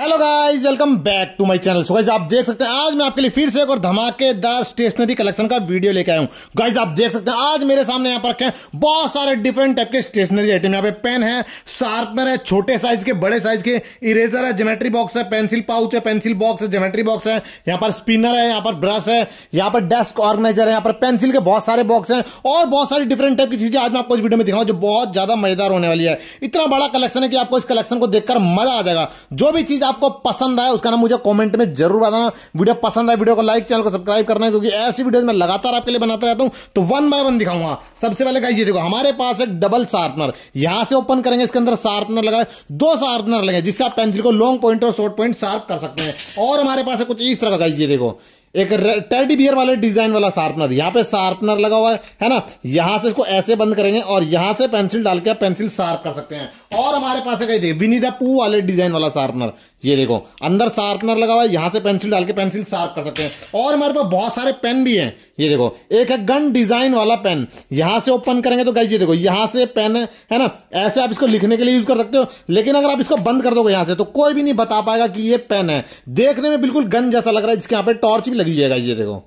hello guys welcome back to my channel so guys आप देख सकते हैं आज मैं आपके लिए फिर से एक और धमाकेदार स्टेशनरी कलेक्शन का वीडियो लेके आया हूं गाइस आप देख सकते हैं आज मेरे सामने यहां पर रखे हैं बहुत सारे डिफरेंट टाइप के स्टेशनरी आइटम यहाँ पे पेन है शार्पनर है छोटे साइज के बड़े साइज के इरेजर है जोमेट्री बॉक्स है पेंसिल पाउच है पेंसिल बॉक्स है जोमेट्री बॉक्स है यहाँ पर स्पिनर है यहाँ पर ब्रश है यहाँ पर डेस्क ऑर्गेनाइजर है यहाँ पर पेंसिल के बहुत सारे बॉक्स है और बहुत सारी डिफरेंट टाइप की चीजें आज मैं आपको इस वीडियो में दिखाऊँ जो बहुत ज्यादा मजेदार होने वाली है इतना बड़ा कलेक्शन है कि आपको इस कलेक्शन को देखकर मजा आ जाएगा जो भी चीज आपको पसंद आया उसका नाम मुझे कमेंट में जरूर बताना वीडियो पसंद आया वीडियो को लाइक चैनल को सब्सक्राइब करना है क्योंकि ऐसी वीडियो मैं लगातार आपके लिए बनाता रहता हूं तो वन बाय वन दिखाऊंगा सबसे पहले गाइस देखो हमारे पास एक डबल शार्पनर यहां से ओपन करेंगे इसके अंदर शार्पनर लगाए दो शार्पनर लगे जिससे आप पेंसिल को लॉन्ग पॉइंट और शॉर्ट पॉइंट शार्प कर सकते हैं और हमारे पास कुछ इस तरह का गाइस देखो एक टेडी बियर वाले डिजाइन वाला शार्पनर यहां पे शार्पनर लगा हुआ है है ना यहां से इसको ऐसे बंद करेंगे और यहां से पेंसिल डाल के आप पेंसिल शार्प कर सकते हैं और हमारे पास है थी विनी द पू वाले डिजाइन वाला शार्पनर ये देखो अंदर शार्पनर लगा हुआ है यहां से पेंसिल डाल के पेंसिल शार्प कर सकते हैं और हमारे पास बहुत सारे पेन भी हैं ये देखो एक है गन डिजाइन वाला पेन यहां से ओपन करेंगे तो गाइज ये देखो यहां से पेन है ना ऐसे आप इसको लिखने के लिए यूज कर सकते हो लेकिन अगर आप इसको बंद कर दोगे यहां से तो कोई भी नहीं बता पाएगा कि ये पेन है देखने में बिल्कुल गन जैसा लग रहा है जिसके यहाँ पे टॉर्च भी लगी हुई है ये देखो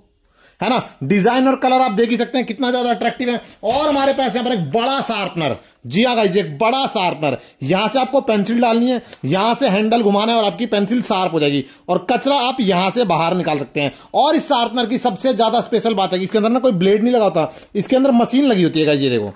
है ना डिजाइन और कलर आप देख ही सकते हैं कितना ज्यादा अट्रैक्टिव है और हमारे पास यहाँ पर एक बड़ा शार्पनर जी हाँ गाइज एक बड़ा शार्पनर यहां से आपको पेंसिल डालनी है यहां से हैंडल घुमाना है और आपकी पेंसिल शार्प हो जाएगी और कचरा आप यहां से बाहर निकाल सकते हैं और इस शार्पनर की सबसे ज्यादा स्पेशल बात है कि इसके अंदर ना कोई ब्लेड नहीं लगा होता इसके अंदर मशीन लगी होती है गाइजी देखो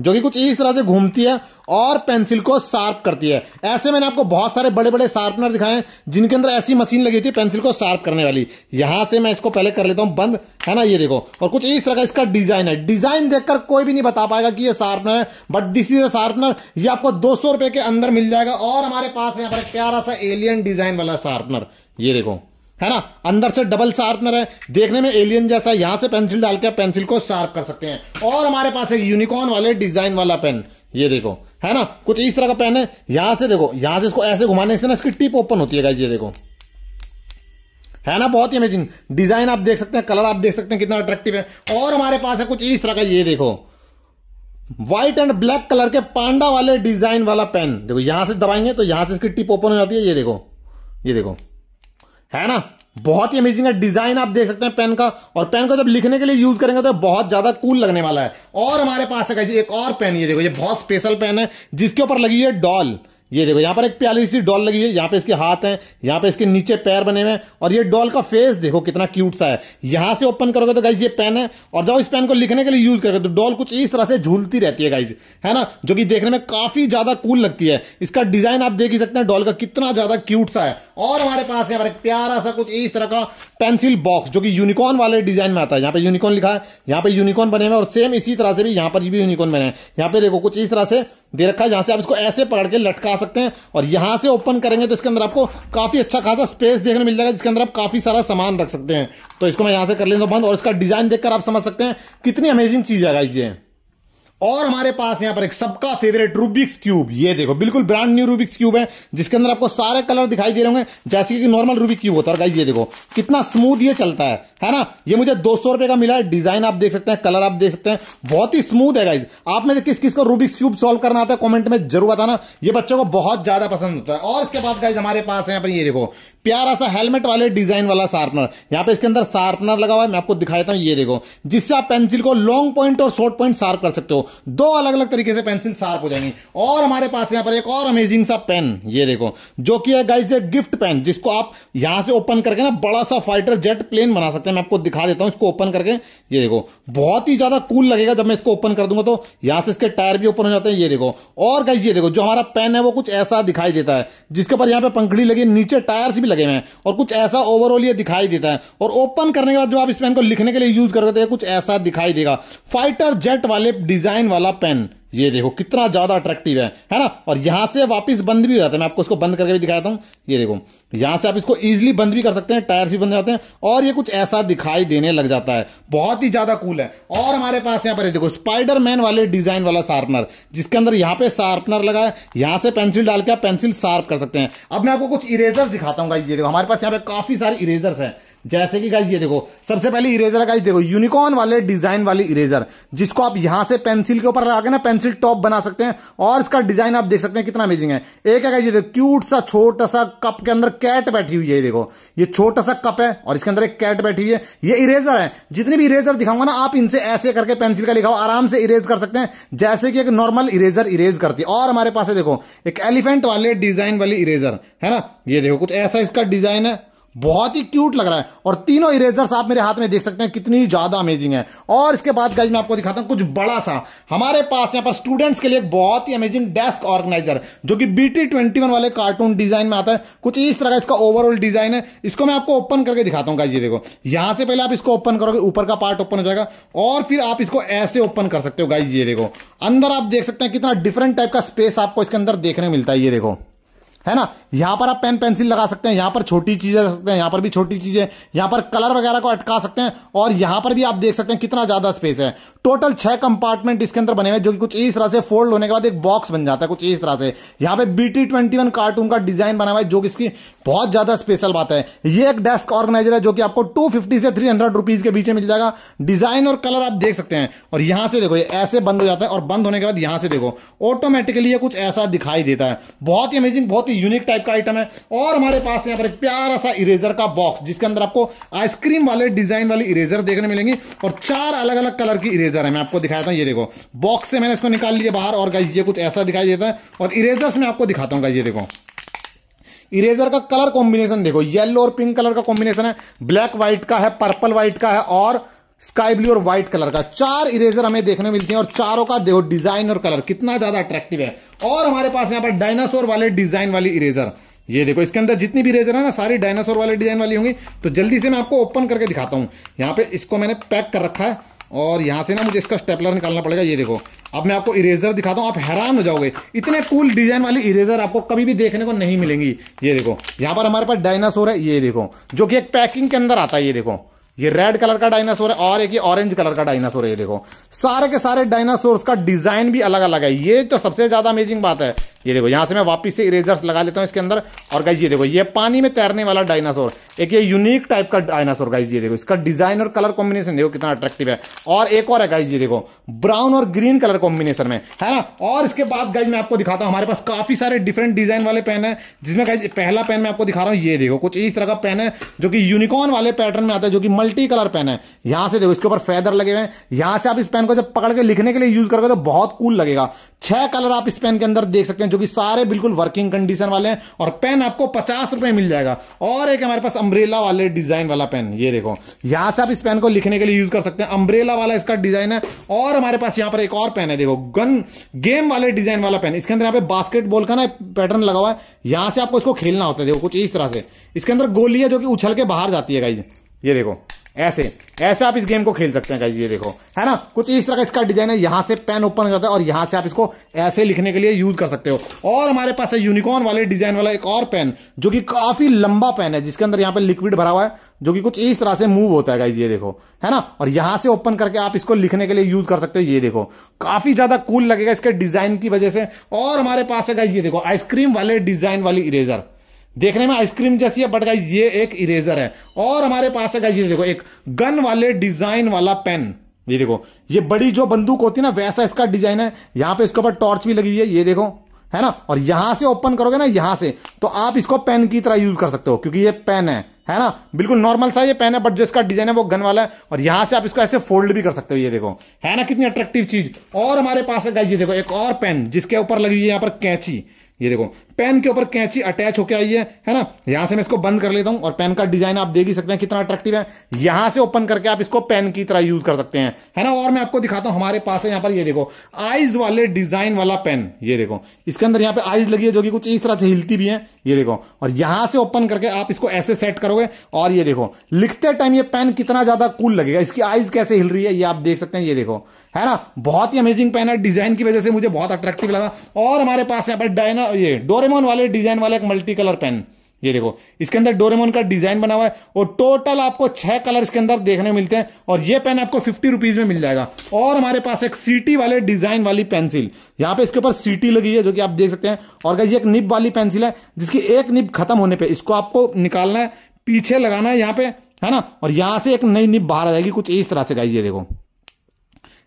जो कि कुछ इस तरह से घूमती है और पेंसिल को शार्प करती है ऐसे मैंने आपको बहुत सारे बड़े बड़े शार्पनर दिखाए जिनके अंदर ऐसी मशीन लगी थी पेंसिल को शार्प करने वाली यहां से मैं इसको पहले कर लेता हूं बंद है ना ये देखो और कुछ इस तरह का इसका डिजाइन है डिजाइन देखकर कोई भी नहीं बता पाएगा कि यह शार्पनर है but this is a sharpener ये आपको दो सौ के अंदर मिल जाएगा और हमारे पास यहाँ पर प्यारा सा एलियन डिजाइन वाला शार्पनर ये देखो है ना अंदर से डबल शार्पनर है देखने में एलियन जैसा यहां से पेंसिल डाल के पेंसिल को शार्प कर सकते हैं और हमारे पास एक यूनिकॉर्न वाले डिजाइन वाला पेन ये देखो है ना कुछ इस तरह का पेन है यहां से देखो यहां से इसको ऐसे घुमाने से ना इसकी टिप ओपन होती है ये देखो है ना बहुत ही अमेजिंग डिजाइन आप देख सकते हैं कलर आप देख सकते हैं कितना अट्रैक्टिव है और हमारे पास है कुछ इस तरह का ये देखो व्हाइट एंड ब्लैक कलर के पांडा वाले डिजाइन वाला पेन देखो यहां से दबाएंगे तो यहां से इसकी टिप ओपन हो जाती है ये देखो ये देखो है ना बहुत ही अमेजिंग है डिजाइन आप देख सकते हैं पेन का और पेन को जब लिखने के लिए यूज करेंगे तो बहुत ज्यादा कूल लगने वाला है और हमारे पास है एक और पेन ये देखो ये बहुत स्पेशल पेन है जिसके ऊपर लगी है डॉल ये देखो यहाँ पर एक प्याली सी डॉल लगी है यहाँ पे इसके हाथ हैं यहाँ पे इसके नीचे पैर बने हुए हैं और ये डॉल का फेस देखो कितना क्यूट सा है यहाँ से ओपन करोगे तो गाइज ये पेन है और जब इस पेन को लिखने के लिए यूज करोगे तो डॉल कुछ इस तरह से झूलती रहती है गाइज है ना जो कि देखने में काफी ज्यादा कूल लगती है इसका डिजाइन आप देख ही सकते हैं डॉल का कितना ज्यादा क्यूट सा है और हमारे पास यहाँ पर एक प्यारा सा कुछ इस तरह का पेंसिल बॉक्स जो कि यूनिकॉर्न वाले डिजाइन में आता है यहाँ पे यूनिकॉर्न लिखा है यहाँ पे यूनिकॉर्न बने हुए और सेम इसी तरह से भी यहाँ पर भी यूनिकॉर्न बने हैं यहाँ पे देखो कुछ इस तरह से दे रखा है जहां से आप इसको ऐसे पकड़ के लटका सकते हैं और यहां से ओपन करेंगे तो इसके अंदर आपको काफी अच्छा खासा स्पेस देखने मिल जाएगा जिसके अंदर आप काफी सारा सामान रख सकते हैं तो इसको मैं यहां से कर लेता हूँ बंद और इसका डिजाइन देखकर आप समझ सकते हैं कितनी अमेजिंग चीज है ये और हमारे पास यहां पर एक सबका फेवरेट रूबिक्स क्यूब ये देखो बिल्कुल ब्रांड न्यू रूबिक्स क्यूब है जिसके अंदर आपको सारे कलर दिखाई दे रहे होंगे जैसे कि नॉर्मल रूबिक क्यूब होता है गाइज ये देखो कितना स्मूथ ये चलता है है ना ये मुझे दो सौ रुपए का मिला है डिजाइन आप देख सकते हैं कलर आप देख सकते हैं बहुत ही स्मूथ है गाइज आप में किस किस को रूबिक्स क्यूब सोल्व करना आता है कॉमेंट में जरूर बताना ये बच्चों को बहुत ज्यादा पसंद होता है और इसके बाद गाइज हमारे पास यहाँ पर ये देखो प्यारा सा हेलमेट वाले डिजाइन वाला शार्पनर यहाँ पे इसके अंदर शार्पनर लगा हुआ है मैं आपको देता हूँ ये देखो जिससे आप पेंसिल को लॉन्ग पॉइंट और शॉर्ट पॉइंट शार्प कर सकते हो दो अलग अलग तरीके से पेंसिल शार्प हो जाएंगी और हमारे पास यहाँ पर एक और अमेजिंग सा पेन ये देखो जो कि है गाइस ये गिफ्ट पेन जिसको आप यहां से ओपन करके ना बड़ा सा फाइटर जेट प्लेन बना सकते हैं मैं आपको दिखा देता हूँ इसको ओपन करके ये देखो बहुत ही ज्यादा कूल लगेगा जब मैं इसको ओपन कर दूंगा तो यहां से इसके टायर भी ओपन हो जाते हैं ये देखो और गाइज ये देखो जो हमारा पेन है वो कुछ ऐसा दिखाई देता है जिसके ऊपर यहाँ पे पंखड़ी लगी नीचे टायर भी लगे हुए हैं और कुछ ऐसा ओवरऑल ये दिखाई देता है और ओपन करने के बाद जब आप इस पेन को लिखने के लिए यूज करोगे तो कुछ ऐसा दिखाई देगा फाइटर जेट वाले डिजाइन वाला पेन ये देखो कितना ज़्यादा अट्रैक्टिव है है ना और यहाँ से वापस बंद भी हो जाता है मैं आपको इसको बंद करके भी दिखाता हूं ये देखो यहां से आप इसको इजिली बंद भी कर सकते हैं टायर्स भी बंद जाते हैं और ये कुछ ऐसा दिखाई देने लग जाता है बहुत ही ज़्यादा कूल है और हमारे पास यहाँ पर देखो स्पाइडरमैन वाले डिज़ाइन वाला शार्पनर जिसके अंदर यहाँ पे शार्पनर लगा है यहां से पेंसिल डाल के आप पेंसिल शार्प कर सकते हैं अब मैं आपको कुछ इरेजर दिखाता हूँ ये देखो हमारे पास यहाँ पे काफ़ी सारे इरेजर्स हैं जैसे कि गाइज ये देखो सबसे पहले इरेजर गाइज देखो यूनिकॉर्न वाले डिजाइन वाली इरेजर जिसको आप यहां से पेंसिल के ऊपर लगा के ना पेंसिल टॉप बना सकते हैं और इसका डिजाइन आप देख सकते हैं कितना अमेजिंग है एक है ये देखो क्यूट सा छोटा सा कप के अंदर कैट बैठी हुई है देखो ये छोटा सा कप है और इसके अंदर एक कैट बैठी हुई है ये इरेजर है जितने भी इरेजर दिखाऊंगा ना आप इनसे ऐसे करके पेंसिल का लिखाओ आराम से इरेज कर सकते हैं जैसे कि एक नॉर्मल इरेजर इरेज करती है और हमारे पास है देखो एक एलिफेंट वाले डिजाइन वाली इरेजर है ना ये देखो कुछ ऐसा इसका डिजाइन है बहुत ही क्यूट लग रहा है और तीनों इरेजर्स आप मेरे हाथ में देख सकते हैं कितनी ज्यादा अमेजिंग है और इसके बाद गाइज मैं आपको दिखाता हूं कुछ बड़ा सा हमारे पास यहाँ पर स्टूडेंट्स के लिए एक बहुत ही अमेजिंग डेस्क ऑर्गेनाइजर जो कि टी ट्वेंटी वाले कार्टून डिजाइन में आता है कुछ इस तरह का इसका ओवरऑल डिजाइन है इसको मैं आपको ओपन करके दिखाता हूँ गाइजी देखो यहां से पहले आप इसको ओपन करोगे ऊपर का पार्ट ओपन हो जाएगा और फिर आप इसको ऐसे ओपन कर सकते हो गाइजी देखो अंदर आप देख सकते हैं कितना डिफरेंट टाइप का स्पेस आपको इसके अंदर देखने मिलता है ये देखो है ना यहाँ पर आप पेन पेंसिल लगा सकते हैं यहाँ पर छोटी चीजें रख सकते हैं यहाँ पर भी छोटी चीजें यहाँ पर कलर वगैरह को अटका सकते हैं और यहाँ पर भी आप देख सकते हैं कितना ज्यादा स्पेस है टोटल छह कंपार्टमेंट इसके अंदर बने हुए जो कि कुछ इस तरह से फोल्ड होने के बाद एक बॉक्स बन जाता है कुछ इस तरह से यहाँ पे बीटी ट्वेंटी कार्टून का डिजाइन बना हुआ है जो कि इसकी बहुत ज्यादा स्पेशल बात है ये एक डेस्क ऑर्गेनाइजर है जो कि आपको 250 से 300 हंड्रेड के बीच में मिल जाएगा डिजाइन और कलर आप देख सकते हैं और यहां से देखो ये ऐसे बंद हो जाता है और बंद होने के बाद यहां से देखो ऑटोमेटिकली ये कुछ ऐसा दिखाई देता है बहुत ही अमेजिंग बहुत ही यूनिक टाइप का आइटम है और हमारे पास यहाँ पर एक प्यारा सा इरेजर का बॉक्स जिसके अंदर आपको आइसक्रीम वाले डिजाइन वाली इरेजर देखने मिलेंगी और चार अलग अलग कलर की इरेजर है मैं आपको दिखाता हूँ ये देखो बॉक्स से मैंने इसको निकाल लिया बाहर और गाइज ये कुछ ऐसा दिखाई देता है और इरेजर्स में आपको दिखाता हूँ गाइज ये देखो इरेजर का कलर कॉम्बिनेशन देखो येलो और पिंक कलर का कॉम्बिनेशन है ब्लैक व्हाइट का है पर्पल व्हाइट का है और स्काई ब्लू और व्हाइट कलर का चार इरेजर हमें देखने मिलते हैं और चारों का देखो डिजाइन और कलर कितना ज्यादा अट्रैक्टिव है और हमारे पास यहाँ पर डायनासोर वाले डिजाइन वाली इरेजर ये देखो इसके अंदर जितनी भी इरेजर है ना सारी डायनासोर वाले डिजाइन वाली होंगी तो जल्दी से मैं आपको ओपन करके दिखाता हूँ यहाँ पे इसको मैंने पैक कर रखा है और यहाँ से ना मुझे इसका स्टेपलर निकालना पड़ेगा ये देखो अब मैं आपको इरेजर दिखाता हूँ आप हैरान हो जाओगे इतने कूल डिजाइन वाली इरेजर आपको कभी भी देखने को नहीं मिलेंगी ये देखो यहाँ पर हमारे पास डायनासोर है ये देखो जो कि एक पैकिंग के अंदर आता है ये देखो ये रेड कलर का डायनासोर है और एक ये ऑरेंज कलर का डायनासोर है ये देखो सारे के सारे डायनासोर का डिजाइन भी अलग अलग है ये तो सबसे ज्यादा अमेजिंग बात है ये देखो यहां से मैं वापस से इरेजर्स लगा लेता हूं इसके अंदर और गाइज ये देखो ये पानी में तैरने वाला डायनासोर एक ये यूनिक टाइप का डायनासोर गाइज ये देखो इसका डिजाइन और कलर कॉम्बिनेशन देखो कितना अट्रेक्टिव है और एक और है गाइज ये देखो ब्राउन और ग्रीन कलर कॉम्बिनेशन में है ना और इसके बाद गाइज मैं आपको दिखाता हूं हमारे पास काफी सारे डिफरेंट डिजाइन वाले पेन है जिसमें गाइज पहला पेन मैं आपको दिखा रहा हूँ ये देखो कुछ इस तरह का पेन है जो कि यूनिकॉर्न वाले पैटर्न में आता है जो कि मल्टी कलर पेन है यहां से देखो इसके ऊपर फेदर लगे हुए हैं यहां से आप इस पेन को जब पकड़ के लिखने के लिए यूज करोगे तो बहुत कूल लगेगा छह कलर आप इस पेन के अंदर देख सकते हैं जो कि सारे बिल्कुल वर्किंग कंडीशन वाले हैं और पेन आपको पचास रुपए मिल जाएगा और एक हमारे पास अम्ब्रेला वाले डिजाइन वाला पेन ये देखो यहां से आप इस पेन को लिखने के लिए यूज कर सकते हैं अम्ब्रेला वाला इसका डिजाइन है और हमारे पास यहां पर एक और पेन है देखो गन गेम वाले डिजाइन वाला पेन इसके अंदर यहाँ पे बास्केटबॉल का ना पैटर्न लगा हुआ है यहां से आपको इसको खेलना होता है देखो कुछ इस तरह से इसके अंदर गोली है जो कि उछल के बाहर जाती है गाइज ये देखो ऐसे ऐसे आप इस गेम को खेल सकते हैं गाइज ये देखो है ना कुछ इस तरह का इसका डिजाइन है यहां से पेन ओपन करता है और यहां से आप इसको ऐसे लिखने के लिए यूज कर सकते हो और हमारे पास है यूनिकॉर्न वाले डिजाइन वाला एक और पेन जो कि काफी लंबा पेन है जिसके अंदर यहाँ पे लिक्विड भरा हुआ है जो कि कुछ इस तरह से मूव होता है गाइज ये देखो है ना और यहां से ओपन करके आप इसको लिखने के लिए यूज कर सकते हो ये देखो काफी ज्यादा कूल लगेगा इसके डिजाइन की वजह से और हमारे पास है गाइज ये देखो आइसक्रीम वाले डिजाइन वाली इरेजर देखने में आइसक्रीम जैसी है बट गाइज ये एक इरेजर है और हमारे पास है गाइज ये देखो एक गन वाले डिजाइन वाला पेन ये देखो ये बड़ी जो बंदूक होती है ना वैसा इसका डिजाइन है यहां पे इसके ऊपर टॉर्च भी लगी हुई है ये देखो है ना और यहां से ओपन करोगे ना यहां से तो आप इसको पेन की तरह यूज कर सकते हो क्योंकि ये पेन है है ना बिल्कुल नॉर्मल सा ये पेन है बट जो इसका डिजाइन है वो गन वाला है और यहां से आप इसको ऐसे फोल्ड भी कर सकते हो ये देखो है ना कितनी अट्रेक्टिव चीज और हमारे पास है गाइज ये देखो एक और पेन जिसके ऊपर लगी हुई है यहाँ पर कैंची ये देखो पेन के ऊपर कैंची अटैच होकर आई है है ना यहां से मैं इसको बंद कर लेता हूं और पेन का डिजाइन आप देख ही सकते हैं कितना अट्रैक्टिव है यहां से ओपन करके आप इसको पेन की तरह यूज कर सकते हैं है ना और मैं आपको दिखाता हूं हमारे पास है यहां पर ये देखो आइज वाले डिजाइन वाला पेन ये देखो इसके अंदर यहां पर आइज लगी है जो कि कुछ इस तरह से हिलती भी है ये देखो और यहां से ओपन करके आप इसको ऐसे सेट करोगे और ये देखो लिखते टाइम ये पेन कितना ज्यादा कूल लगेगा इसकी आइज कैसे हिल रही है ये आप देख सकते हैं ये देखो है ना बहुत ही अमेजिंग पेन है डिजाइन की वजह से मुझे बहुत अट्रैक्टिव लगा और हमारे पास यहाँ पर डायना ये डोरेमोन वाले डिजाइन वाले एक मल्टी कलर पेन ये देखो इसके अंदर डोरेमोन का डिजाइन बना हुआ है और टोटल आपको छह कलर इसके अंदर देखने मिलते हैं और ये पेन आपको फिफ्टी रुपीज में मिल जाएगा और हमारे पास एक सीटी वाले डिजाइन वाली पेंसिल यहाँ पे इसके ऊपर सीटी लगी है जो कि आप देख सकते हैं और ये एक निब वाली पेंसिल है जिसकी एक निब खत्म होने पर इसको आपको निकालना है पीछे लगाना है यहाँ पे है ना और यहां से एक नई निब बाहर आ जाएगी कुछ इस तरह से गाइजिए देखो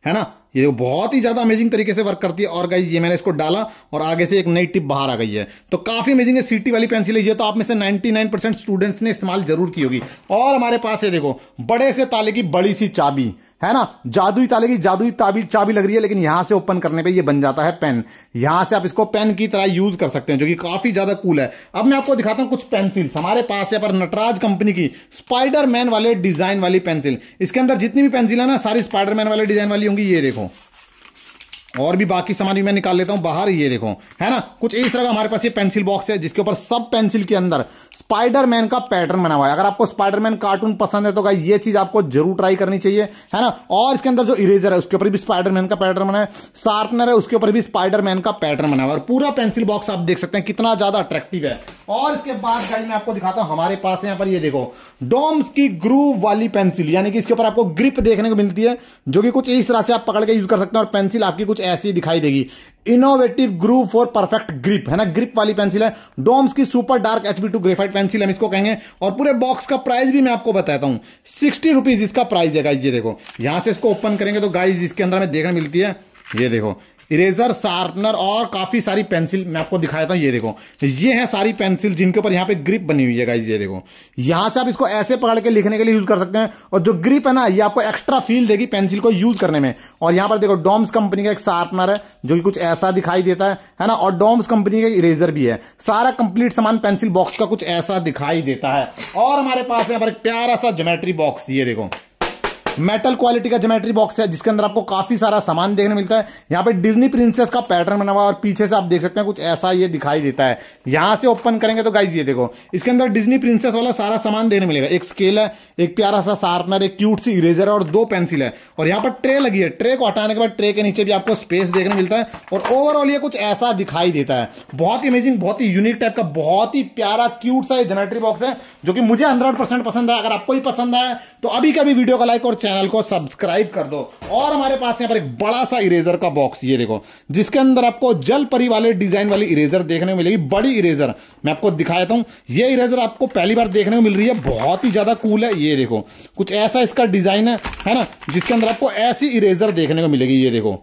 है ना ये देखो बहुत ही ज़्यादा अमेजिंग तरीके से वर्क करती है और गाइज ये मैंने इसको डाला और आगे से एक नई टिप बाहर आ गई है तो काफ़ी अमेजिंग है सीटी वाली पेंसिल है ये तो आप में से 99 स्टूडेंट्स ने इस्तेमाल जरूर की होगी और हमारे पास ये देखो बड़े से ताले की बड़ी सी चाबी है ना जादुई ताले की जादुई ताबी चाबी लग रही है लेकिन यहां से ओपन करने पे ये बन जाता है पेन यहां से आप इसको पेन की तरह यूज कर सकते हैं जो कि काफी ज्यादा कूल है अब मैं आपको दिखाता हूं कुछ पेंसिल्स हमारे पास है पर नटराज कंपनी की स्पाइडरमैन वाले डिजाइन वाली पेंसिल इसके अंदर जितनी भी पेंसिल है ना सारी स्पाइडरमैन वाले डिजाइन वाली होंगी ये देखो और भी बाकी सामान भी मैं निकाल लेता हूं बाहर ये देखो है ना कुछ इस तरह का हमारे पास ये पेंसिल बॉक्स है जिसके ऊपर सब पेंसिल के अंदर स्पाइडरमैन का पैटर्न बना हुआ है अगर आपको स्पाइडरमैन कार्टून पसंद है तो गाई ये चीज आपको जरूर ट्राई करनी चाहिए है ना और इसके अंदर जो इरेजर है उसके ऊपर भी स्पाइडरमैन का पैटर्न बना है शार्पनर है उसके ऊपर भी स्पाइडरमैन का पैटर्न बना हुआ है और पूरा पेंसिल बॉक्स आप देख सकते हैं कितना ज्यादा अट्रैक्टिव है और इसके बाद गाई मैं आपको दिखाता हूं हमारे पास यहाँ पर ये देखो डोम्स की ग्रूव वाली पेंसिल यानी कि इसके ऊपर आपको ग्रिप देखने को मिलती है जो कि कुछ इस तरह से आप पकड़ के यूज कर सकते हैं और पेंसिल आपकी कुछ ऐसी दिखाई देगी innovative groove for perfect grip है ना ग्रिप वाली पेंसिल है डोम्स की super dark HB two graphite colour pencil हम इसको कहेंगे और पूरे बॉक्स का प्राइस भी मैं आपको बताता हूँ सिक्सटी रुपीज़ इसका प्राइस है गाइज ये देखो यहाँ से इसको ओपन करेंगे तो गाइज इसके अंदर हमें देखने मिलती है ये देखो इरेजर शार्पनर और काफ़ी सारी पेंसिल मैं आपको देता हूँ ये देखो ये है सारी पेंसिल जिनके ऊपर यहाँ पे ग्रिप बनी हुई है ये देखो यहाँ से आप इसको ऐसे पकड़ के लिखने के लिए यूज़ कर सकते हैं और जो ग्रिप है ना ये आपको एक्स्ट्रा फील देगी पेंसिल को यूज़ करने में और यहाँ पर देखो डॉम्स कंपनी का एक शार्पनर है जो कि कुछ ऐसा दिखाई देता है है ना और डॉम्स कंपनी का इरेजर भी है सारा कंप्लीट सामान पेंसिल बॉक्स का कुछ ऐसा दिखाई देता है और हमारे पास यहाँ पर एक प्यारा सा जोमेट्री बॉक्स ये देखो मेटल क्वालिटी का ज्योमेट्री बॉक्स है जिसके अंदर आपको काफी सारा सामान देखने मिलता है यहाँ पे डिज्नी प्रिंसेस का पैटर्न बना हुआ है और पीछे से आप देख सकते हैं कुछ ऐसा ये दिखाई देता है यहां से ओपन करेंगे तो गाइज ये देखो इसके अंदर डिज्नी प्रिंसेस वाला सारा सामान देखने मिलेगा एक स्केल है एक प्यारा सा शार्पनर एक क्यूट सी इरेजर है और दो पेंसिल है और यहाँ पर ट्रे लगी है ट्रे को हटाने के बाद ट्रे के नीचे भी आपको स्पेस देखने मिलता है और ओवरऑल ये कुछ ऐसा दिखाई देता है बहुत ही अमेजिंग बहुत ही यूनिक टाइप का बहुत ही प्यारा क्यूट सा ये जनरेटरी बॉक्स है जो कि मुझे हंड्रेड पसंद है अगर आपको ही पसंद आया तो अभी कभी वीडियो का लाइक और चैनल को सब्सक्राइब कर दो और हमारे पास यहाँ पर एक बड़ा सा इरेजर का बॉक्स ये देखो जिसके अंदर आपको जल परी वाले डिजाइन वाली इरेजर देखने को मिलेगी बड़ी इरेजर मैं आपको दिखा देता हूँ ये इरेजर आपको पहली बार देखने को मिल रही है बहुत ही ज्यादा कूल है ये देखो कुछ ऐसा इसका डिजाइन है है ना जिसके अंदर आपको ऐसी इरेजर देखने को मिलेगी ये देखो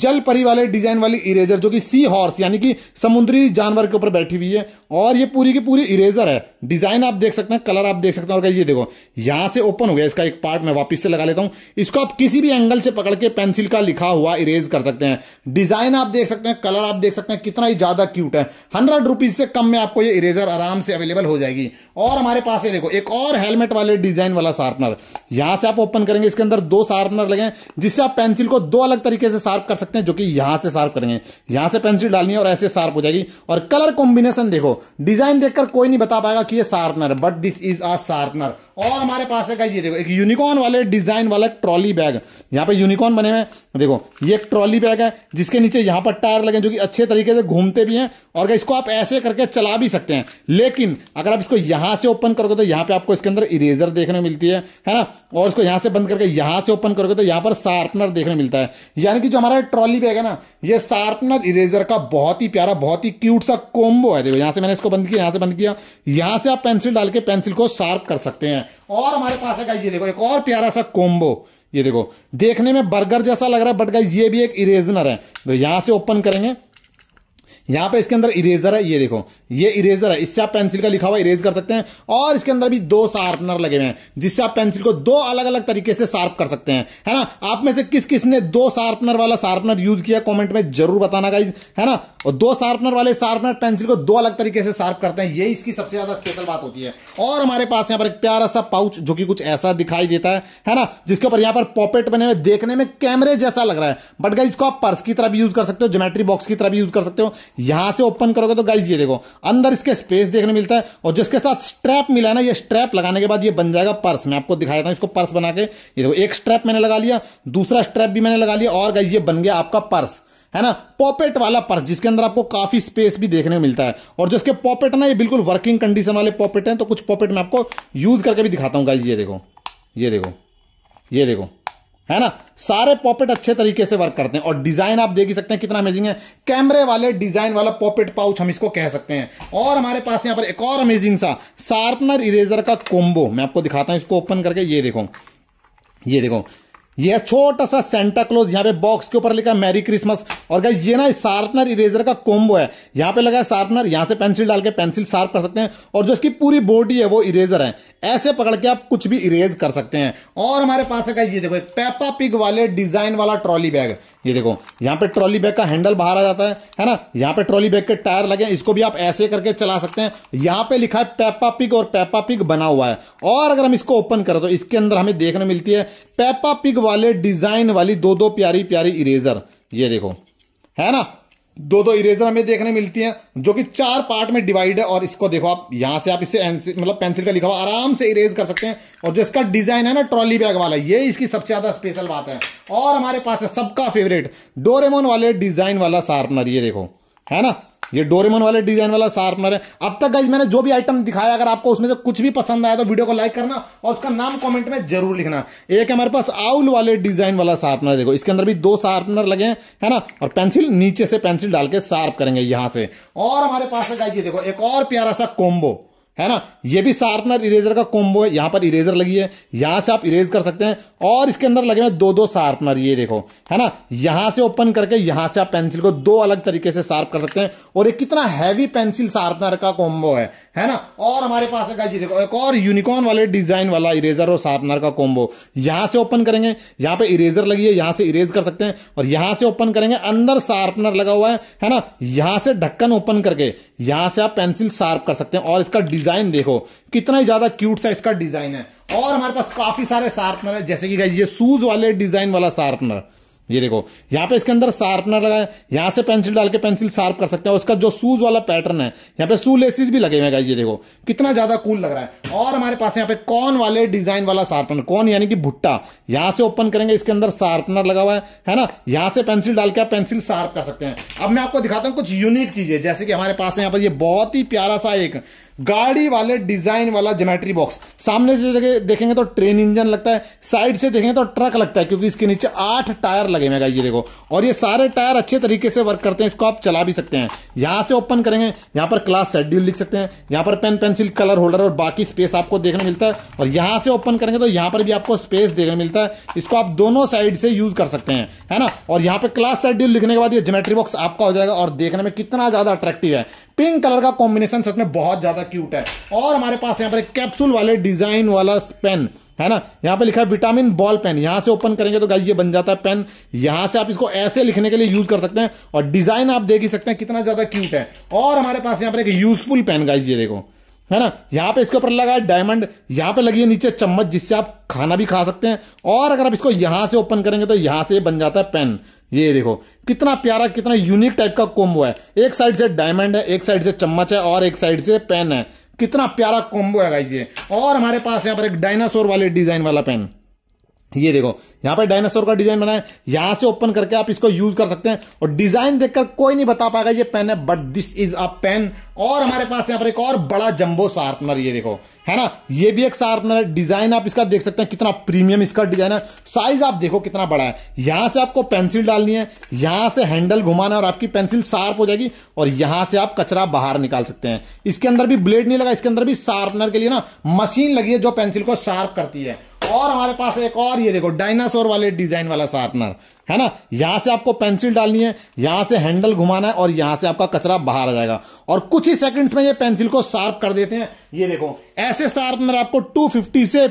जल परी वाले डिजाइन वाली इरेजर जो कि सी हॉर्स यानी कि समुद्री जानवर के ऊपर बैठी हुई है और ये पूरी की पूरी इरेजर है डिजाइन आप देख सकते हैं कलर आप देख सकते हैं और ये देखो यहां से ओपन हो गया इसका एक पार्ट मैं वापस से लगा लेता हूं इसको आप किसी भी एंगल से पकड़ के पेंसिल का लिखा हुआ इरेज कर सकते हैं डिजाइन आप देख सकते हैं कलर आप देख सकते हैं कितना ही ज्यादा क्यूट है हंड्रेड रुपीज से कम में आपको ये इरेजर आराम से अवेलेबल हो जाएगी और हमारे पास ये देखो एक और हेलमेट वाले डिजाइन वाला शार्पनर यहां से आप ओपन करेंगे इसके अंदर दो शार्पनर लगे जिससे आप पेंसिल को दो अलग तरीके से शार्प कर सकते हैं जो कि यहां से शार्प करेंगे यहां से पेंसिल डालनी है और ऐसे शार्प हो जाएगी और कलर कॉम्बिनेशन देखो डिजाइन देखकर कोई नहीं बता पाएगा कि ये sharpener but this is a sharpener और हमारे पास है ये देखो एक यूनिकॉर्न वाले डिजाइन वाला ट्रॉली बैग यहाँ पे यूनिकॉर्न बने हुए देखो ये एक ट्रॉली बैग है जिसके नीचे यहाँ पर टायर लगे जो कि अच्छे तरीके से घूमते भी हैं और अगर इसको आप ऐसे करके चला भी सकते हैं लेकिन अगर आप इसको यहां से ओपन करोगे तो यहां पे आपको इसके अंदर इरेजर देखने मिलती है है ना और इसको यहां से बंद करके यहां से ओपन करोगे तो यहां पर शार्पनर देखने मिलता है यानी कि जो हमारा ट्रॉली बैग है ना ये शार्पनर इरेजर का बहुत ही प्यारा बहुत ही क्यूट सा कोम्बो है देखो यहां से मैंने इसको बंद किया यहां से बंद किया यहां से आप पेंसिल डाल के पेंसिल को शार्प कर सकते हैं और हमारे पास है ये देखो एक और प्यारा सा कोम्बो ये देखो देखने में बर्गर जैसा लग रहा है बट गाइज ये भी एक इरेजनर है तो यहां से ओपन करेंगे यहां पे इसके अंदर इरेजर है ये देखो ये इरेजर है इससे आप पेंसिल का लिखा हुआ इरेज कर सकते हैं और इसके अंदर भी दो शार्पनर लगे हुए हैं जिससे आप पेंसिल को दो अलग अलग तरीके से शार्प कर सकते हैं है ना आप में से किस किस ने दो शार्पनर वाला शार्पनर यूज किया कॉमेंट में जरूर बताना गाइज है ना और दो शार्पनर वाले शार्पनर पेंसिल को दो अलग तरीके से शार्प करते हैं ये इसकी सबसे ज्यादा स्पेशल बात होती है और हमारे पास यहाँ पर एक प्यारा सा पाउच जो कि कुछ ऐसा दिखाई देता है है ना जिसके ऊपर यहाँ पर पॉपेट बने हुए देखने में कैमरे जैसा लग रहा है बट गाइज इसको आप पर्स की तरह भी यूज कर सकते हो जोमेट्री बॉक्स की तरह भी यूज कर सकते हो यहां से ओपन करोगे तो गाइज ये देखो अंदर इसके स्पेस देखने मिलता है और जिसके साथ स्ट्रैप मिला है ना ये स्ट्रैप लगाने के बाद ये बन जाएगा पर्स मैं आपको दिखाया था इसको पर्स बना के ये देखो एक स्ट्रैप मैंने लगा लिया दूसरा स्ट्रैप भी मैंने लगा लिया और गाइज ये बन गया आपका पर्स है ना पॉपेट वाला पर्स जिसके अंदर आपको काफी स्पेस भी देखने को मिलता है और जिसके पॉपेट ना ये बिल्कुल वर्किंग कंडीशन वाले पॉपेट हैं तो कुछ पॉपेट मैं आपको यूज करके भी दिखाता हूँ गाइज ये देखो ये देखो ये देखो है ना सारे पॉपेट अच्छे तरीके से वर्क करते हैं और डिजाइन आप देख ही सकते हैं कितना अमेजिंग है कैमरे वाले डिजाइन वाला पॉपेट पाउच हम इसको कह सकते हैं और हमारे पास यहां पर एक और अमेजिंग सा शार्पनर इरेजर का कोम्बो मैं आपको दिखाता हूं इसको ओपन करके ये देखो ये देखो यह छोटा सा सेंटा क्लोज यहाँ पे बॉक्स के ऊपर लिखा मैरी क्रिसमस और गाइज ये ना शार्पनर इरेजर का कोम्बो है यहाँ पे लगा है शार्पनर यहाँ से पेंसिल डाल के पेंसिल शार्प कर सकते हैं और जो इसकी पूरी बॉडी है वो इरेजर है ऐसे पकड़ के आप कुछ भी इरेज कर सकते हैं और हमारे पास है गाइज ये देखो पेपा पिग वाले डिजाइन वाला ट्रॉली बैग ये देखो यहाँ पे ट्रॉली बैग का हैंडल बाहर आ जाता है है ना यहाँ पे ट्रॉली बैग के टायर लगे इसको भी आप ऐसे करके चला सकते हैं यहाँ पे लिखा है पेपा पिग और पेपा पिग बना हुआ है और अगर हम इसको ओपन करें तो इसके अंदर हमें देखने मिलती है पेपा पिग वाले डिजाइन वाली दो दो प्यारी प्यारी इरेजर ये देखो है ना दो दो इरेजर हमें देखने मिलती हैं जो कि चार पार्ट में डिवाइड है और इसको देखो आप यहां से आप इससे मतलब पेंसिल का लिखा हुआ आराम से इरेज कर सकते हैं और जो इसका डिजाइन है ना ट्रॉली बैग वाला ये इसकी सबसे ज्यादा स्पेशल बात है और हमारे पास है सबका फेवरेट डोरेमोन वाले डिजाइन वाला शार्पनर ये देखो है ना ये डोरेमोन वाले डिजाइन वाला शार्पनर है अब तक गाइज मैंने जो भी आइटम दिखाया अगर आपको उसमें से कुछ भी पसंद आया तो वीडियो को लाइक करना और उसका नाम कॉमेंट में जरूर लिखना एक हमारे पास आउल वाले डिजाइन वाला शार्पनर देखो इसके अंदर भी दो शार्पनर लगे हैं है ना और पेंसिल नीचे से पेंसिल डाल के शार्प करेंगे यहां से और हमारे पास है गाइज देखो एक और प्यारा सा कोम्बो है ना ये भी शार्पनर इरेजर का कॉम्बो है यहाँ पर इरेजर लगी है यहां से आप इरेज कर सकते हैं और इसके अंदर लगे हुए दो दो शार्पनर ये देखो है ना यहां से ओपन करके यहाँ से आप पेंसिल को दो अलग तरीके से शार्प कर सकते हैं और ये कितना हैवी पेंसिल शार्पनर का कॉम्बो है है ना और हमारे पास है गाइस देखो एक और यूनिकॉर्न वाले डिजाइन वाला इरेजर और शार्पनर का कॉम्बो यहां से ओपन करेंगे यहां पे इरेजर लगी है यहां से इरेज कर सकते हैं और यहां से ओपन करेंगे अंदर शार्पनर लगा हुआ है है ना यहां से ढक्कन ओपन करके यहां से आप पेंसिल शार्प कर सकते हैं और इसका डिजाइन देखो कितना ही ज्यादा क्यूट सा इसका डिजाइन है और हमारे पास काफी सारे शार्पनर है जैसे कि गाइज ये शूज वाले डिजाइन वाला शार्पनर ये देखो यहाँ पे इसके अंदर शार्पनर लगा है यहाँ से पेंसिल डाल के पेंसिल शार्प कर सकते हैं उसका जो सूज वाला पैटर्न है यहाँ पे सू लेसिस भी लगे हुए हैं ये देखो कितना ज्यादा कूल लग रहा है और हमारे पास यहाँ पे कौन वाले डिजाइन वाला शार्पनर कौन यानी कि भुट्टा यहाँ से ओपन करेंगे इसके अंदर शार्पनर लगा हुआ है है ना यहाँ से पेंसिल डाल के आप पेंसिल शार्प कर सकते हैं अब मैं आपको दिखाता हूँ कुछ यूनिक चीजें जैसे कि हमारे पास यहाँ पर ये बहुत ही प्यारा सा एक गाड़ी वाले डिजाइन वाला जोमेट्री बॉक्स सामने तो से देखेंगे तो ट्रेन इंजन लगता है साइड से देखेंगे तो ट्रक लगता है क्योंकि इसके नीचे आठ टायर लगे हुए ये देखो और ये सारे टायर अच्छे तरीके से वर्क करते हैं इसको आप चला भी सकते हैं यहां से ओपन करेंगे यहां पर क्लास शेड्यूल लिख सकते हैं यहां पर पेन पेंसिल कलर होल्डर और बाकी स्पेस आपको देखने मिलता है और यहां से ओपन करेंगे तो यहां पर भी आपको स्पेस देखने मिलता है इसको आप दोनों साइड से यूज कर सकते हैं है ना और यहां पर क्लास शेड्यूल लिखने के बाद ये जोमेट्री बॉक्स आपका हो जाएगा और देखने में कितना ज्यादा अट्रैक्टिव है पिंक कलर का कॉम्बिनेशन सच में बहुत ज्यादा क्यूट है और हमारे पास यहाँ पर एक कैप्सूल वाले डिजाइन वाला पेन है ना यहाँ पे लिखा है विटामिन बॉल पेन यहां से ओपन करेंगे तो गाइस ये बन जाता है पेन यहां से आप इसको ऐसे लिखने के लिए यूज कर सकते हैं और डिजाइन आप देख ही सकते हैं कितना ज्यादा क्यूट है और हमारे पास यहाँ पर एक यूजफुल पेन गाइस ये देखो है ना यहाँ पे इसके ऊपर लगा है डायमंड यहाँ पे लगी है नीचे चम्मच जिससे आप खाना भी खा सकते हैं और अगर आप इसको यहां से ओपन करेंगे तो यहां से बन जाता है पेन ये देखो कितना प्यारा कितना यूनिक टाइप का कोम्बो है एक साइड से डायमंड है एक साइड से चम्मच है और एक साइड से पेन है कितना प्यारा कोम्बो है गाइस ये और हमारे पास यहाँ पर एक डायनासोर वाले डिजाइन वाला पेन ये देखो यहाँ पर डायनासोर का डिजाइन बना है यहां से ओपन करके आप इसको यूज कर सकते हैं और डिजाइन देखकर कोई नहीं बता पाएगा ये पेन है but this is a pen और हमारे पास यहाँ पर एक और बड़ा जंबो शार्पनर ये देखो है ना ये भी एक शार्पनर है डिजाइन आप इसका देख सकते हैं कितना प्रीमियम इसका डिजाइन है साइज आप देखो कितना बड़ा है यहां से आपको पेंसिल डालनी है यहां से हैंडल घुमाना और आपकी पेंसिल शार्प हो जाएगी और यहां से आप कचरा बाहर निकाल सकते हैं इसके अंदर भी ब्लेड नहीं लगा इसके अंदर भी शार्पनर के लिए ना मशीन लगी है जो पेंसिल को शार्प करती है और हमारे पास एक और ये देखो डायनासोर वाले डिजाइन वाला शार्पनर है ना यहां से आपको पेंसिल डालनी है यहां से हैंडल घुमाना है और यहां से आपका कचरा बाहर आ जाएगा और कुछ ही सेकंड्स में ये पेंसिल को शार्प कर देते हैं ये देखो ऐसे शार्पनर आपको 250 से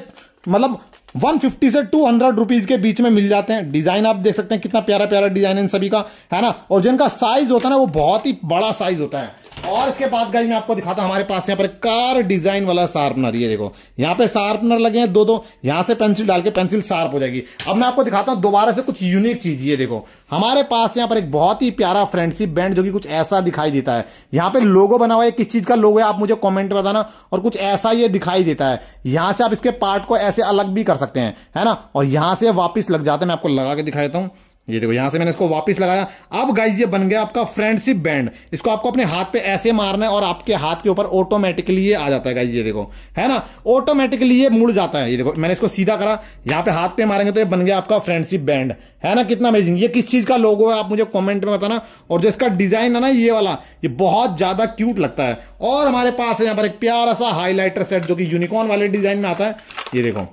मतलब 150 से 200 हंड्रेड रुपीज के बीच में मिल जाते हैं डिजाइन आप देख सकते हैं कितना प्यारा प्यारा डिजाइन है इन सभी का है ना और जिनका साइज होता है ना वो बहुत ही बड़ा साइज होता है और इसके बाद गाइस मैं आपको दिखाता हूँ हमारे पास यहाँ पर कार डिजाइन वाला शार्पनर ये देखो यहाँ पे शार्पनर लगे हैं दो दो यहाँ से पेंसिल डाल के पेंसिल शार्प हो जाएगी अब मैं आपको दिखाता हूँ दोबारा से कुछ यूनिक चीज ये देखो हमारे पास यहाँ पर एक बहुत ही प्यारा फ्रेंडशिप बैंड जो कि कुछ ऐसा दिखाई देता है यहाँ पे लोगो बना हुआ है किस चीज का लोगो है आप मुझे कॉमेंट बताना और कुछ ऐसा ये दिखाई देता है यहाँ से आप इसके पार्ट को ऐसे अलग भी कर सकते हैं है ना और यहाँ से वापिस लग जाते हैं मैं आपको लगा के दिखा देता हूँ ये देखो यहां से मैंने इसको वापस लगाया अब गाइज ये बन गया आपका फ्रेंडशिप बैंड इसको आपको अपने हाथ पे ऐसे मारना है और आपके हाथ के ऊपर ऑटोमेटिकली ये आ जाता है गाइज ये देखो है ना ऑटोमेटिकली ये मुड़ जाता है ये देखो मैंने इसको सीधा करा यहाँ पे हाथ पे मारेंगे तो ये बन गया आपका फ्रेंडशिप बैंड है ना कितना अमेजिंग ये किस चीज का लोगो है आप मुझे कॉमेंट में बताना और जो इसका डिजाइन है ना ये वाला ये बहुत ज्यादा क्यूट लगता है और हमारे पास है यहाँ पर एक प्यारा सा हाईलाइटर सेट जो कि यूनिकॉर्न वाले डिजाइन में आता है ये देखो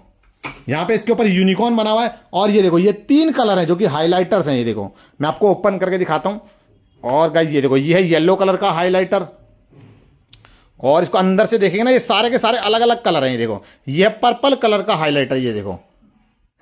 यहाँ पे इसके ऊपर यूनिकॉर्न बना हुआ है और ये देखो ये तीन कलर है जो कि हाईलाइटर हैं ये देखो मैं आपको ओपन करके दिखाता हूं और गाइज ये देखो ये है येलो कलर का हाईलाइटर और इसको अंदर से देखेंगे ना ये सारे के सारे अलग अलग कलर हैं ये देखो ये है पर्पल कलर का हाईलाइटर ये देखो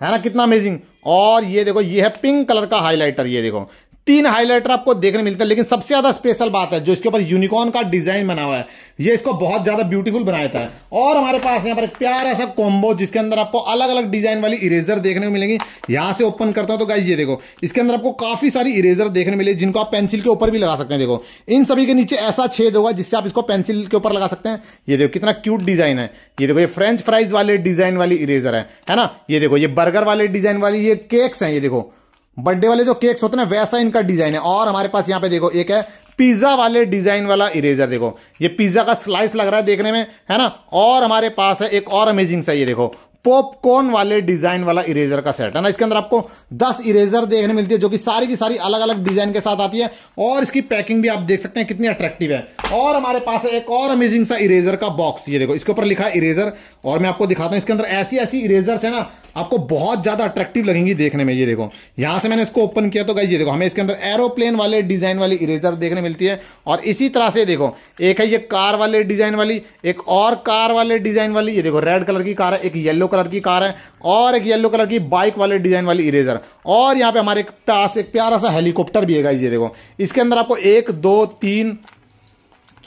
है ना कितना अमेजिंग और ये देखो ये है पिंक कलर का हाईलाइटर ये देखो तीन हाईलाइटर आपको देखने मिलते हैं लेकिन सबसे ज्यादा स्पेशल बात है जो इसके ऊपर यूनिकॉर्न का डिजाइन बना हुआ है ये इसको बहुत ज्यादा ब्यूटीफुल बनाया है और हमारे पास यहाँ पर एक प्यार ऐसा कॉम्बो जिसके अंदर आपको अलग अलग डिजाइन वाली इरेजर देखने को मिलेंगी यहां से ओपन करता हूं तो गाइज ये देखो इसके अंदर आपको काफी सारी इरेजर देखने मिलेगी जिनको आप पेंसिल के ऊपर भी लगा सकते हैं देखो इन सभी के नीचे ऐसा छेद होगा जिससे आप इसको पेंसिल के ऊपर लगा सकते हैं ये देखो कितना क्यूट डिजाइन है ये देखो ये फ्रेंच फ्राइज वाले डिजाइन वाली इरेजर है है ना ये देखो ये बर्गर वाले डिजाइन वाली ये केक्स है ये देखो बर्थडे वाले जो केक्स होते हैं ना वैसा इनका डिजाइन है और हमारे पास यहाँ पे देखो एक है पिज्जा वाले डिजाइन वाला इरेजर देखो ये पिज्जा का स्लाइस लग रहा है देखने में है ना और हमारे पास है एक और अमेजिंग सा ये देखो पॉपकॉर्न वाले डिजाइन वाला इरेजर का सेट है ना इसके अंदर आपको 10 इरेजर देखने मिलती है जो कि सारी की सारी अलग अलग डिजाइन के साथ आती है और इसकी पैकिंग भी आप देख सकते हैं कितनी अट्रैक्टिव है और हमारे पास है एक और अमेजिंग सा इरेजर का बॉक्स ये देखो इसके ऊपर लिखा है इरेजर और मैं आपको दिखाता हूं इसके अंदर ऐसी ऐसी इरेजर है ना आपको बहुत ज्यादा अट्रैक्टिव लगेंगी देखने में ये देखो यहां से मैंने इसको ओपन किया तो गाइज ये देखो हमें इसके अंदर एरोप्लेन वाले डिजाइन वाली इरेजर देखने मिलती है और इसी तरह से देखो एक है ये कार वाले डिजाइन वाली एक और कार वाले डिजाइन वाली ये देखो रेड कलर की कार है एक येलो कलर की कार है और एक येलो कलर की बाइक वाले डिजाइन वाली इरेजर और यहाँ पे हमारे पास एक प्यारा सा हेलीकॉप्टर भी है ये देखो इसके अंदर आपको एक दो तीन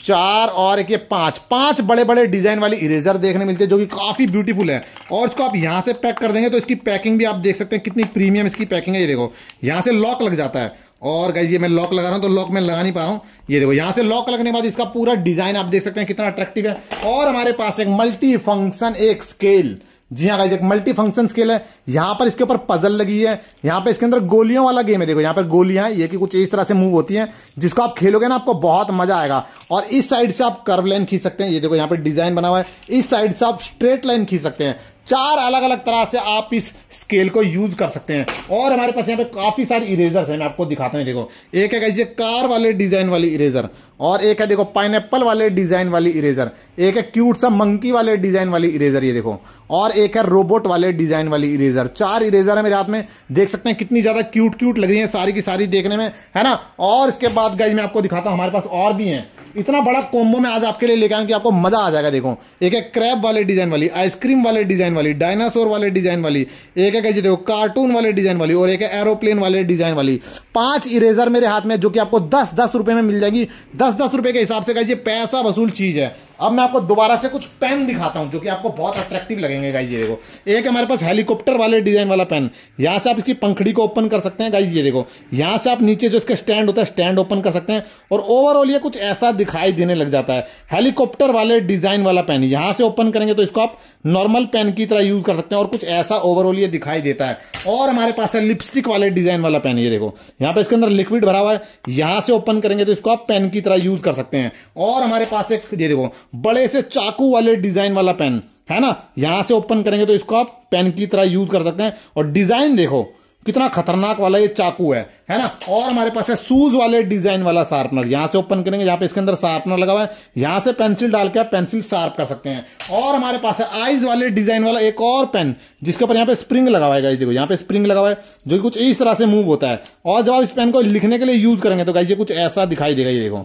चार और एक ये पांच पांच बड़े बड़े डिजाइन वाले इरेजर देखने मिलते हैं जो कि काफी ब्यूटीफुल है और इसको आप यहां से पैक कर देंगे तो इसकी पैकिंग भी आप देख सकते हैं कितनी प्रीमियम इसकी पैकिंग है ये देखो यहां से लॉक लग जाता है और गाइज ये मैं लॉक लगा रहा हूं तो लॉक मैं लगा नहीं पा रहा हूं ये देखो यहां से लॉक लगने के बाद इसका पूरा डिजाइन आप देख सकते हैं कितना अट्रेक्टिव है और हमारे पास एक मल्टी फंक्शन एक स्केल जी हाँ गाइज एक मल्टी फंक्शन स्केल है यहां पर इसके ऊपर पजल लगी है यहाँ पर इसके अंदर गोलियों वाला गेम है देखो यहाँ पर गोलियां हैं ये कि कुछ इस तरह से मूव होती हैं जिसको आप खेलोगे ना आपको बहुत मजा आएगा और इस साइड से आप कर्व लाइन खींच सकते हैं ये देखो यहाँ पर डिजाइन बना हुआ है इस साइड से आप स्ट्रेट लाइन खींच सकते हैं चार अलग अलग तरह से आप इस स्केल को यूज कर सकते हैं और हमारे पास यहाँ पे काफी सारे इरेजर्स हैं मैं आपको दिखाता हूँ देखो एक है गाइज कार वाले डिजाइन वाली इरेजर और एक है देखो पाइन वाले डिजाइन वाली इरेजर एक है क्यूट सा मंकी वाले डिजाइन वाली इरेजर ये देखो और एक है रोबोट वाले डिजाइन वाली इरेजर चार इरेजर है मेरे हाथ में देख सकते हैं कितनी ज्यादा क्यूट क्यूट लग रही है सारी की सारी देखने में है ना और इसके बाद गाइज मैं आपको दिखाता हूं हमारे पास और भी है इतना बड़ा कोम्बो में आज आपके लिए लेके आऊँ कि आपको मजा आ जाएगा देखो एक है क्रैप वाले डिजाइन वाली आइसक्रीम वाले डिजाइन वाली डायनासोर वाले डिजाइन वाली एक है कैसे देखो कार्टून वाले डिजाइन वाली और एक है एरोप्लेन वाले डिजाइन वाली पांच इरेजर मेरे हाथ में जो कि आपको दस दस रुपए में मिल जाएगी दस दस दस रुपए के हिसाब से गाइजिए पैसा वसूल चीज है अब मैं आपको दोबारा से कुछ पेन दिखाता हूं जो कि आपको बहुत अट्रैक्टिव लगेंगे गाइज देखो एक हमारे पास हेलीकॉप्टर वाले डिजाइन वाला पेन यहां से आप इसकी पंखड़ी को ओपन कर सकते हैं गाइज ये देखो यहां से आप नीचे जो इसका स्टैंड होता है स्टैंड ओपन कर सकते हैं और ओवरऑल ये कुछ ऐसा दिखाई देने लग जाता है हेलीकॉप्टर वाले डिजाइन वाला पेन यहां से ओपन करेंगे तो इसको आप नॉर्मल पेन की तरह यूज कर सकते हैं और कुछ ऐसा ओवरऑल ये दिखाई देता है और हमारे पास है लिपस्टिक वाले डिजाइन वाला पेन ये देखो यहां पर इसके अंदर लिक्विड भरा हुआ है यहां से ओपन करेंगे तो इसको आप पेन की तरह यूज कर सकते हैं और हमारे पास एक ये देखो बड़े से चाकू वाले डिजाइन वाला पेन है ना यहां से ओपन करेंगे तो इसको आप पेन की तरह यूज कर सकते हैं और डिजाइन देखो कितना खतरनाक वाला ये चाकू है है ना और हमारे पास है सूज वाले डिजाइन वाला शार्पनर यहां से ओपन करेंगे यहां पे इसके अंदर शार्पनर लगा हुआ है यहां से पेंसिल डाल के आप पेंसिल शार्प कर सकते हैं और हमारे पास है आईज वाले डिजाइन वाला एक और पेन जिसके ऊपर यहां पे स्प्रिंग लगा हुआ है गाइस देखो यहां पे स्प्रिंग लगा हुआ है जो कुछ इस तरह से मूव होता है और जब आप इस पेन को लिखने के लिए यूज करेंगे तो गाइज ये कुछ ऐसा दिखाई देगा ये देखो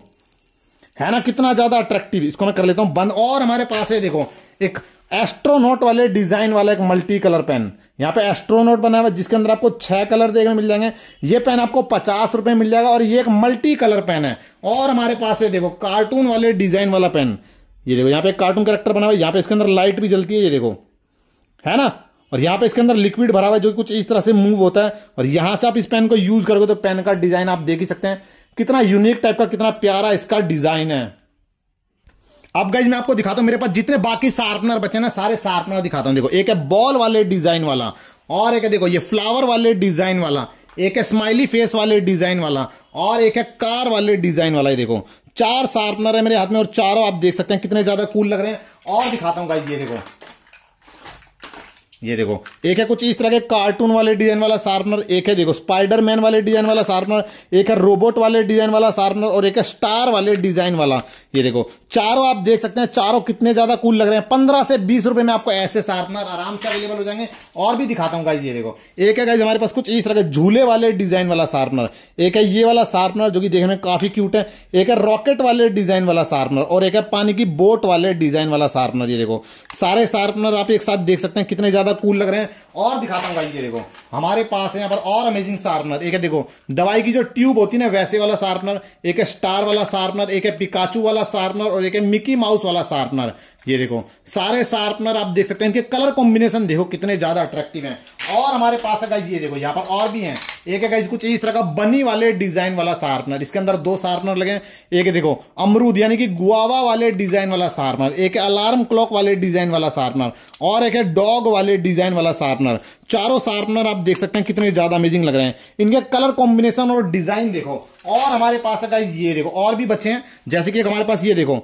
है ना कितना ज्यादा अट्रैक्टिव इसको मैं कर लेता हूं बंद और हमारे पास है देखो एक एस्ट्रोनोट वाले डिजाइन वाला एक मल्टी कलर पेन यहां पे एस्ट्रोनोट बना हुआ जिसके अंदर आपको छह कलर देखने मिल जाएंगे ये पेन आपको पचास रुपए मिल जाएगा और ये एक मल्टी कलर पेन है और हमारे पास है देखो कार्टून वाले डिजाइन वाला पेन ये देखो यहाँ पे कार्टून करेक्टर बना हुआ है यहाँ पे इसके अंदर लाइट भी जलती है ये देखो है ना और यहां पे इसके अंदर लिक्विड भरा हुआ है जो कुछ इस तरह से मूव होता है और यहां से आप इस पेन को यूज करोगे तो पेन का डिजाइन आप देख ही सकते हैं कितना यूनिक टाइप का कितना प्यारा इसका डिजाइन है अब गाइज मैं आपको दिखाता हूं मेरे पास जितने बाकी शार्पनर बचे ना सारे शार्पनर दिखाता हूं देखो एक है बॉल वाले डिजाइन वाला और एक है देखो ये फ्लावर वाले डिजाइन वाला एक है स्माइली फेस वाले डिजाइन वाला और एक है कार वाले डिजाइन वाला ये देखो चार शार्पनर है मेरे हाथ में और चारों आप देख सकते हैं कितने ज्यादा कूल लग रहे हैं और दिखाता हूँ गाइज ये देखो ये देखो एक है कुछ इस तरह के कार्टून वाले डिजाइन वाला शार्पनर एक है देखो स्पाइडरमैन वाले डिजाइन वाला शार्पनर एक है रोबोट वाले डिजाइन वाला शार्पनर और एक है स्टार वाले डिजाइन वाला ये देखो चारों आप देख सकते हैं चारों कितने ज्यादा कूल लग रहे हैं पंद्रह से बीस रुपए में आपको ऐसे शार्पनर आराम से अवेलेबल हो जाएंगे और भी दिखाता हूँ गाइज ये देखो एक है गाइज हमारे पास कुछ इस तरह के झूले वाले डिजाइन वाला शार्पनर एक है ये वाला शार्पनर जो कि देखने में काफी क्यूट है एक है रॉकेट वाले डिजाइन वाला शार्पनर और एक है पानी की बोट वाले डिजाइन वाला शार्पनर ये देखो सारे शार्पनर आप एक साथ देख सकते हैं कितने ज्यादा ज्यादा कूल लग रहे हैं और दिखाता हूँ ये देखो हमारे पास है यहाँ पर और अमेजिंग शार्पनर एक है देखो दवाई की जो ट्यूब होती है ना वैसे वाला शार्पनर एक है स्टार वाला शार्पनर एक है पिकाचू वाला शार्पनर और एक है मिकी माउस वाला शार्पनर ये देखो सारे शार्पनर आप देख सकते हैं इनके कलर कॉम्बिनेशन देखो कितने ज्यादा अट्रैक्टिव है और हमारे पास है गाइज ये देखो यहाँ पर और भी हैं एक है गाइज कुछ इस तरह का बनी वाले डिजाइन वाला शार्पनर इसके अंदर दो शार्पनर लगे एक है देखो अमरूद यानी कि गुआवा वाले डिजाइन वाला शार्पनर एक है अलार्म क्लॉक वाले डिजाइन वाला शार्पनर और एक है डॉग वाले डिजाइन वाला शार्पनर चारों शार्पनर आप देख सकते हैं कितने ज्यादा अमेजिंग लग रहे हैं इनके कलर कॉम्बिनेशन और डिजाइन देखो और हमारे पास है गाइज ये देखो और भी बच्चे हैं जैसे कि हमारे पास ये देखो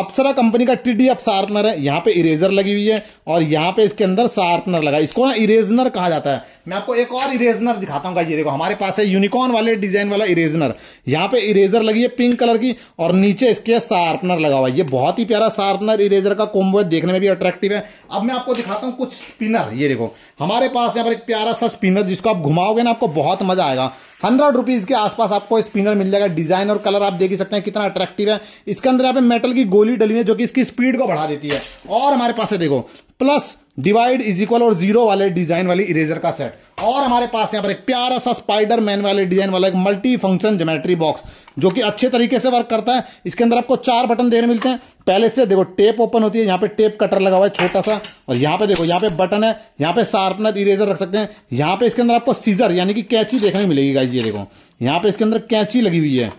अप्सरा कंपनी का टी डी एफ शार्पनर है यहाँ पे इरेजर लगी हुई है और यहाँ पे इसके अंदर शार्पनर लगा इसको ना इरेजनर कहा जाता है मैं आपको एक और इरेजनर दिखाता हूँ ये देखो हमारे पास है यूनिकॉर्न वाले डिजाइन वाला इरेजनर यहाँ पे इरेजर लगी है पिंक कलर की और नीचे इसके शार्पनर लगा हुआ है ये बहुत ही प्यारा शार्पनर इरेजर का कोम्बो है देखने में भी अट्रैक्टिव है अब मैं आपको दिखाता हूँ कुछ स्पिनर ये देखो हमारे पास यहाँ पर एक प्यारा सा स्पिनर जिसको आप घुमाओगे ना आपको बहुत मजा आएगा हंड्रेड रुपीज के आसपास आपको स्पिनर मिल जाएगा डिजाइन और कलर आप देख ही सकते हैं कितना अट्रैक्टिव है इसके अंदर यहाँ पे मेटल की गोली डली है जो कि इसकी स्पीड को बढ़ा देती है और हमारे पास है देखो प्लस डिवाइड इज इक्वल और जीरो वाले डिजाइन वाली इरेजर का सेट और हमारे पास यहां पर एक प्यारा सा स्पाइडर मैन वाले डिजाइन वाला एक मल्टी फंक्शन जोमेट्री बॉक्स जो कि अच्छे तरीके से वर्क करता है इसके अंदर आपको चार बटन देखने मिलते हैं पहले से देखो टेप ओपन होती है यहां पे टेप कटर लगा हुआ है छोटा सा और यहाँ पे देखो यहाँ पे बटन है यहां पे शार्पनर इरेजर रख सकते हैं यहां पे इसके अंदर आपको सीजर यानी कि कैची देखने मिलेगी गाइजी देखो यहाँ पे इसके अंदर कैंची लगी हुई है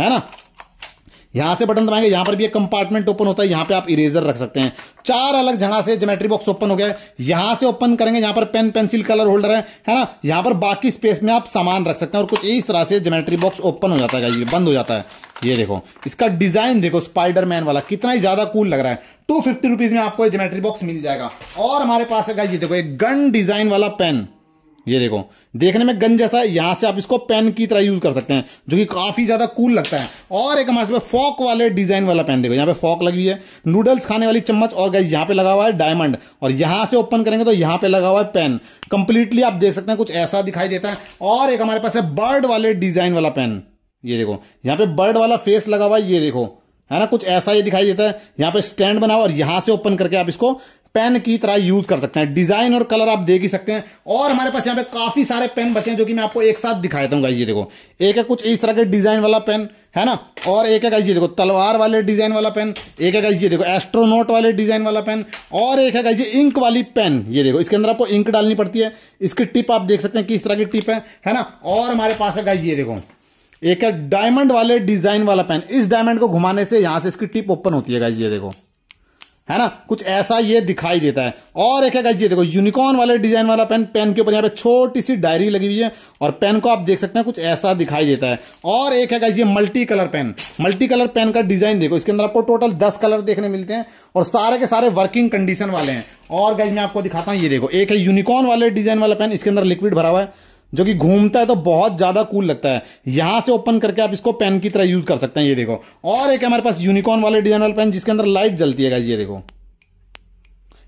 है ना यहां से बटन दबाएंगे यहां पर भी एक कंपार्टमेंट ओपन होता है यहां पे आप इरेजर रख सकते हैं चार अलग जगह से ज्योमेट्री बॉक्स ओपन हो गया यहां से ओपन करेंगे यहां पर पेन पेंसिल कलर होल्डर है है ना यहां पर बाकी स्पेस में आप सामान रख सकते हैं और कुछ इस तरह से ज्योमेट्री बॉक्स ओपन हो जाता है ये बंद हो जाता है ये देखो इसका डिजाइन देखो स्पाइडरमैन वाला कितना ही ज्यादा कूल लग रहा है टू फिफ्टी रुपीज में आपको ज्योमेट्री बॉक्स मिल जाएगा और हमारे पास है ये देखो एक गन डिजाइन वाला पेन ये देखो देखने में गन जैसा है यहां से आप इसको पेन की तरह यूज कर सकते हैं जो कि काफी ज्यादा कूल लगता है और एक हमारे पास फॉक वाले डिजाइन वाला पेन देखो यहां पे फॉक लगी हुई है नूडल्स खाने वाली चम्मच और गई यहां पे लगा हुआ है डायमंड और यहां से ओपन करेंगे तो यहां पे लगा हुआ है पेन कंप्लीटली आप देख सकते हैं कुछ ऐसा दिखाई देता है और एक हमारे पास है बर्ड वाले डिजाइन वाला पेन ये देखो यहां पर बर्ड वाला फेस लगा हुआ है ये देखो है ना कुछ ऐसा ये दिखाई देता है यहां पे स्टैंड बनाओ और यहां से ओपन करके आप इसको पेन की तरह यूज कर सकते हैं डिजाइन और कलर आप देख ही सकते हैं और हमारे पास यहाँ पे काफी सारे पेन बचे हैं जो कि मैं आपको एक साथ दिखा देता हूँ ये देखो एक है कुछ इस तरह के डिजाइन वाला पेन है ना और एक है ये देखो तलवार वाले डिजाइन वाला पेन एक है ये देखो एस्ट्रोनोट वाले डिजाइन वाला पेन और एक है ये इंक वाली पेन ये देखो इसके अंदर आपको इंक डालनी पड़ती है इसकी टिप आप देख सकते हैं किस तरह की टिप है है ना और हमारे पास है गाइज ये देखो एक है डायमंड वाले डिजाइन वाला पेन इस डायमंड को घुमाने से यहां से इसकी टिप ओपन होती है गाइज ये देखो है ना कुछ ऐसा ये दिखाई देता है और एक है ये देखो यूनिकॉर्न वाले डिजाइन वाला पेन पेन के ऊपर यहाँ पे छोटी सी डायरी लगी हुई है और पेन को आप देख सकते हैं कुछ ऐसा दिखाई देता है और एक है ये multi colour pen multi colour pen का डिजाइन देखो इसके अंदर आपको टोटल दस कलर देखने मिलते हैं और सारे के सारे वर्किंग कंडीशन वाले हैं और गाइज मैं आपको दिखाता हूँ ये देखो एक है यूनिकॉर्न वाले डिजाइन वाला पेन इसके अंदर लिक्विड भरा हुआ है जो कि घूमता है तो बहुत ज़्यादा कूल लगता है यहां से ओपन करके आप इसको पेन की तरह यूज़ कर सकते हैं ये देखो और एक हमारे पास यूनिकॉर्न वाले डिजाइन वाले पेन जिसके अंदर लाइट जलती है ये देखो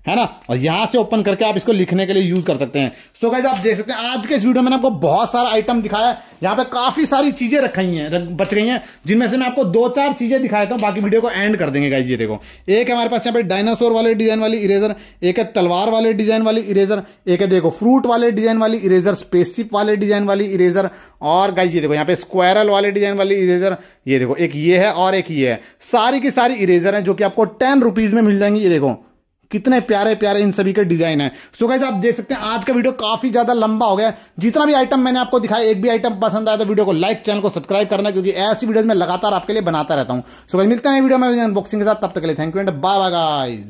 है ना और यहां से ओपन करके आप इसको लिखने के लिए यूज कर सकते हैं सो so गाइज आप देख सकते हैं आज के इस वीडियो में आपको बहुत सारा आइटम दिखाया है यहाँ पे काफी सारी चीजें रखी हैं बच गई हैं जिनमें से मैं आपको दो चार चीजें दिखा देता बाकी वीडियो को एंड कर देंगे गाइज ये देखो एक हमारे पास यहाँ पे डायनासोर वाले डिजाइन वाली इरेजर एक है तलवार वाले डिजाइन वाली इरेजर एक है देखो फ्रूट वाले डिजाइन वाली इरेजर स्पेसिप वाले डिजाइन वाली इरेजर और गाइज ये देखो यहाँ पे स्क्वायरल वाले डिजाइन वाली इरेजर ये देखो एक ये है और एक ये है सारी की सारी इरेजर है जो कि आपको टेन रुपीज में मिल जाएंगी ये देखो कितने प्यारे प्यारे इन सभी के डिजाइन है सो गाइज आप देख सकते हैं आज का वीडियो काफी ज्यादा लंबा हो गया जितना भी आइटम मैंने आपको दिखाया एक भी आइटम पसंद आया तो वीडियो को लाइक चैनल को सब्सक्राइब करना क्योंकि ऐसी वीडियो मैं लगातार आपके लिए बनाता रहता हूँ सो गाइज मिलते हैं वीडियो में अनबॉक्सिंग के साथ तब तक के लिए thank you and bye bye guys